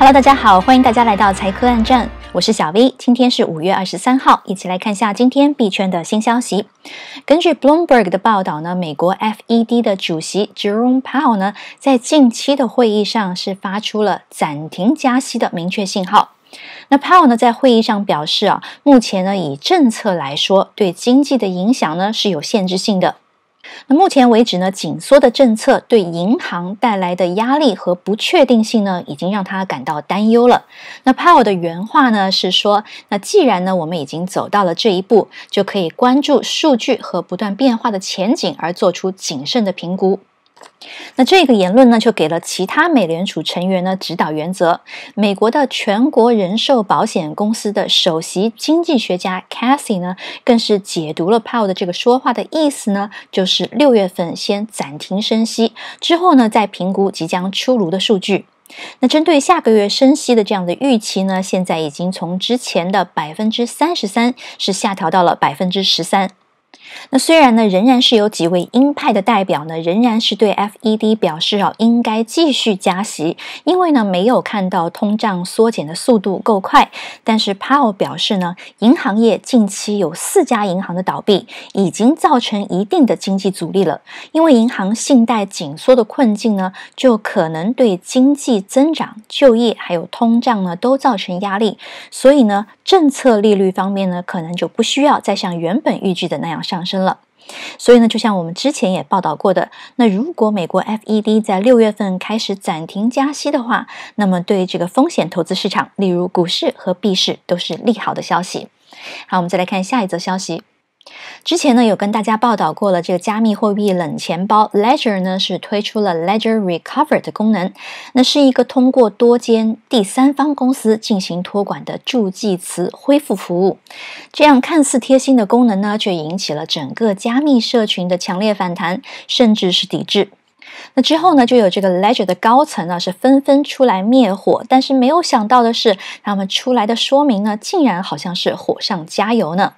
Hello，大家好，欢迎大家来到财科暗战，我是小 V，今天是五月二十三号，一起来看一下今天币圈的新消息。根据 Bloomberg 的报道呢，美国 FED 的主席 Jerome Powell 呢，在近期的会议上是发出了暂停加息的明确信号。那 Powell 呢在会议上表示啊，目前呢以政策来说，对经济的影响呢是有限制性的。那目前为止呢，紧缩的政策对银行带来的压力和不确定性呢，已经让他感到担忧了。那 Powell 的原话呢是说，那既然呢我们已经走到了这一步，就可以关注数据和不断变化的前景，而做出谨慎的评估。那这个言论呢，就给了其他美联储成员呢指导原则。美国的全国人寿保险公司的首席经济学家 Cassie 呢，更是解读了 Powell 的这个说话的意思呢，就是六月份先暂停升息，之后呢再评估即将出炉的数据。那针对下个月升息的这样的预期呢，现在已经从之前的百分之三十三是下调到了百分之十三。那虽然呢，仍然是有几位鹰派的代表呢，仍然是对 FED 表示啊，应该继续加息，因为呢，没有看到通胀缩减的速度够快。但是 Powell 表示呢，银行业近期有四家银行的倒闭，已经造成一定的经济阻力了。因为银行信贷紧缩的困境呢，就可能对经济增长、就业还有通胀呢，都造成压力。所以呢，政策利率方面呢，可能就不需要再像原本预计的那样。上升了，所以呢，就像我们之前也报道过的，那如果美国 FED 在六月份开始暂停加息的话，那么对这个风险投资市场，例如股市和币市，都是利好的消息。好，我们再来看下一则消息。之前呢，有跟大家报道过了，这个加密货币冷钱包 Ledger 呢是推出了 Ledger Recover 的功能，那是一个通过多间第三方公司进行托管的助记词恢复服务。这样看似贴心的功能呢，却引起了整个加密社群的强烈反弹，甚至是抵制。那之后呢，就有这个 Ledger 的高层呢是纷纷出来灭火，但是没有想到的是，他们出来的说明呢，竟然好像是火上加油呢。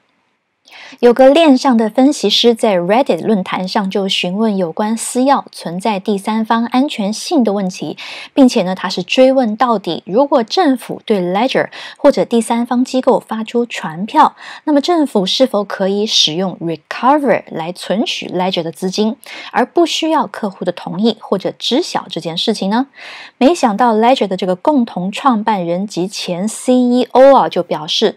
有个链上的分析师在 Reddit 论坛上就询问有关私钥存在第三方安全性的问题，并且呢，他是追问到底：如果政府对 Ledger 或者第三方机构发出传票，那么政府是否可以使用 Recover 来存取 Ledger 的资金，而不需要客户的同意或者知晓这件事情呢？没想到 Ledger 的这个共同创办人及前 CEO 啊就表示：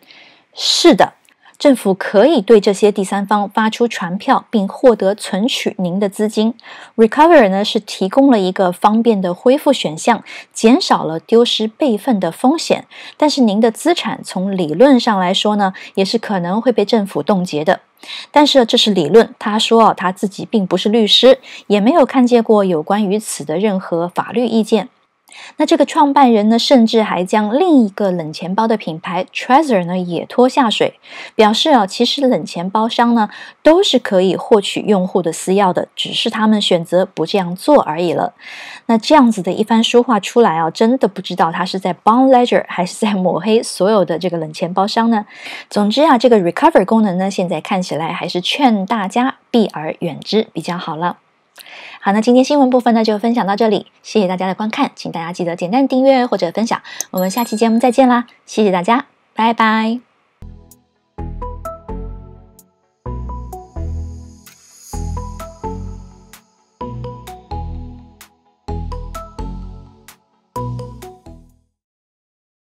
是的。政府可以对这些第三方发出传票，并获得存取您的资金。Recover 呢是提供了一个方便的恢复选项，减少了丢失备份的风险。但是您的资产从理论上来说呢，也是可能会被政府冻结的。但是这是理论，他说啊，他自己并不是律师，也没有看见过有关于此的任何法律意见。那这个创办人呢，甚至还将另一个冷钱包的品牌 t r e a s u r e 呢也拖下水，表示啊，其实冷钱包商呢都是可以获取用户的私钥的，只是他们选择不这样做而已了。那这样子的一番说话出来啊，真的不知道他是在帮 Ledger 还是在抹黑所有的这个冷钱包商呢？总之啊，这个 Recover 功能呢，现在看起来还是劝大家避而远之比较好了。好，那今天新闻部分呢，就分享到这里。谢谢大家的观看，请大家记得点赞、订阅或者分享。我们下期节目再见啦，谢谢大家，拜拜。